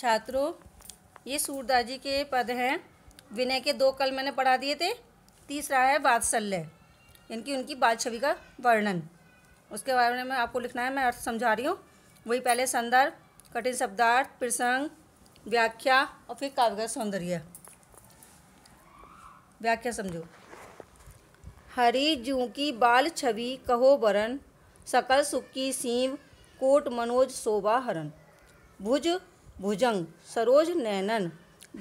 छात्रों ये सूरदाजी के पद हैं विनय के दो कल मैंने पढ़ा दिए थे तीसरा है वात्सल्य इनकी उनकी बाल छवि का वर्णन उसके बारे में आपको लिखना है मैं अर्थ समझा रही हूँ वही पहले संदर्भ कठिन शब्दार्थ प्रसंग व्याख्या और फिर काव्यगत सौंदर्य व्याख्या समझो हरी जू की बाल छवि कहो बरन सकल सुख की सीव कोट मनोज शोभा हरण भुज भुजंग सरोज नैनन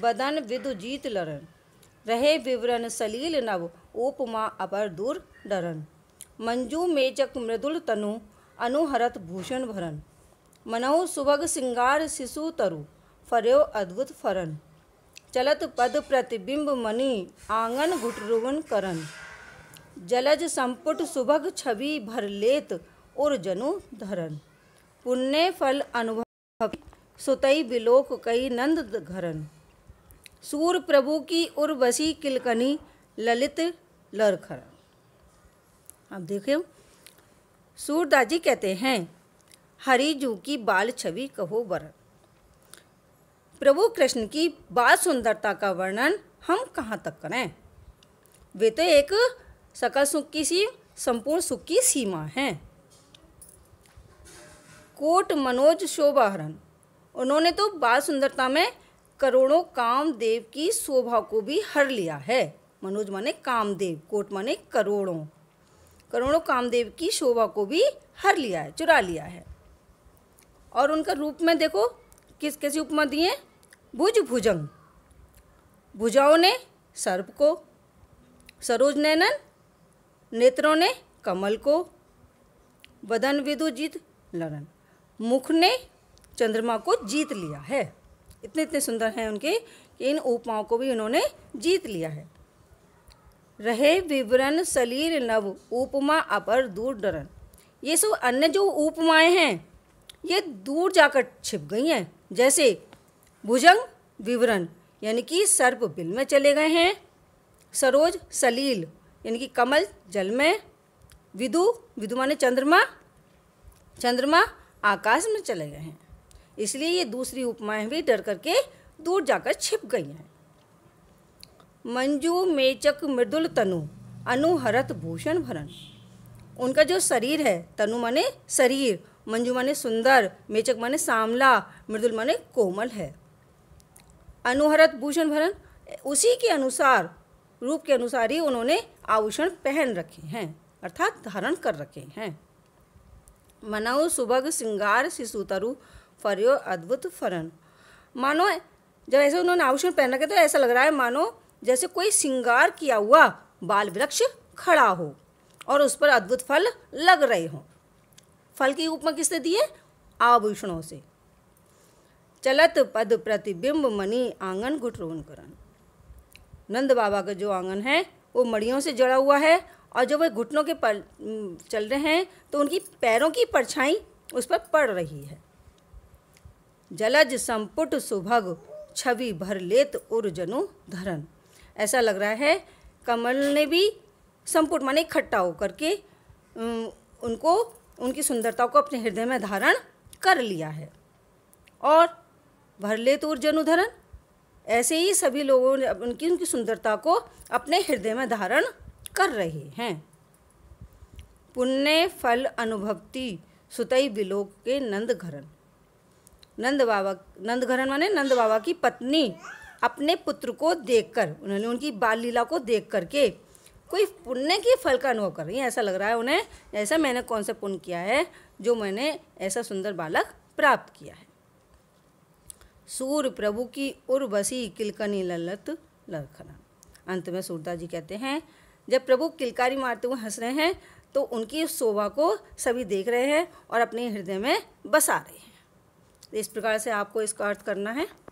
बदन विदुजीत लरन रहे विवरण सलील नव उपमा अपर दूर डरन मंजू मेचक मृदुल तनु अनुहरत भूषण भरन मनऊ सुभग सिंगार शिशु तरु फर्यो अद्भुत फरन चलत पद प्रतिबिंब मणि आंगन घुटरुवन करन जलज संपुट सुभग छवि भर लेत उर जनु धरन पुण्य फल अनुभव सुतई विलोक कई नंद घरन सूर प्रभु की उर्वशी किलकनी ललित लरखरन अब देखे सूरदास जी कहते हैं हरिजू की बाल छवि कहो वरण प्रभु कृष्ण की बाल सुंदरता का वर्णन हम कहाँ तक करें वे तो एक सकल सुख की सी संपूर्ण सुख की सीमा है कोट मनोज शोभाहरण उन्होंने तो बाल सुंदरता में करोड़ों कामदेव की शोभा को भी हर लिया है मनोज माने कामदेव कोट माने करोड़ों करोड़ों कामदेव की शोभा को भी हर लिया है चुरा लिया है और उनका रूप में देखो किस कैसी उपमा दिए भुज भुजंग भुजाओं ने सर्प को सरोज नैनन नेत्रों ने कमल को बदन विदुजित लड़न मुख ने चंद्रमा को जीत लिया है इतने इतने सुंदर हैं उनके कि इन उपमाओं को भी उन्होंने जीत लिया है रहे विवरण सलील नव उपमा अपर दूर डरन ये सब अन्य जो उपमाएं हैं ये दूर जाकर छिप गई हैं जैसे भुजंग विवरण यानी कि सर्प बिल में चले गए हैं सरोज सलील यानी कि कमल जल में विदु विदु माने चंद्रमा चंद्रमा आकाश में चले गए हैं इसलिए ये दूसरी उपमाएं भी डर करके दूर जाकर छिप गई हैं मंजू मेचक मृदुल तनु अनुहरत भूषण भरण उनका जो शरीर है तनु माने शरीर मंजू माने सुंदर मेचक माने सामला मृदुल माने कोमल है अनुहरत भूषण भरण उसी के अनुसार रूप के अनुसार ही उन्होंने आभूषण पहन रखे हैं अर्थात धारण कर रखे हैं मनऊ सुभग श्रृंगार शिशुतरु फरियो अद्भुत फरन मानो जब ऐसे उन्होंने आभूषण पहन रखे तो ऐसा लग रहा है मानो जैसे कोई श्रृंगार किया हुआ बाल वृक्ष खड़ा हो और उस पर अद्भुत फल लग रहे हों फल की उपमा किसने दिए आभूषणों से चलत पद प्रतिबिंब मणि आंगन घुटरोन करण नंद बाबा का जो आंगन है वो मड़ियों से जड़ा हुआ है और जब वह घुटनों के पर चल रहे हैं तो उनकी पैरों की परछाई उस पर पड़ रही है जलज संपुट सुभग छवि भर लेत उर्जनु धरन ऐसा लग रहा है कमल ने भी संपुट माने इकट्ठा होकर के उनको उनकी सुंदरता को अपने हृदय में धारण कर लिया है और भर लेत उर्जनु धरन ऐसे ही सभी लोगों ने उनकी उनकी सुंदरता को अपने हृदय में धारण कर रहे हैं पुण्य फल अनुभक्ति सुतई विलोक के नंद घरन नंद बाबा नंद घरन माने नंद बाबा की पत्नी अपने पुत्र को देखकर उन्होंने उनकी बाल लीला को देख करके कोई पुण्य के फल का अनुभव कर रही है ऐसा लग रहा है उन्हें ऐसा मैंने कौन सा पुण्य किया है जो मैंने ऐसा सुंदर बालक प्राप्त किया है सूर्य प्रभु की उर्वशी किलकनी ललत लखना अंत में सूरदास जी कहते हैं जब प्रभु किलकारी मारते हुए हंस रहे हैं तो उनकी शोभा को सभी देख रहे हैं और अपने हृदय में बसा रहे हैं इस प्रकार से आपको इसका अर्थ करना है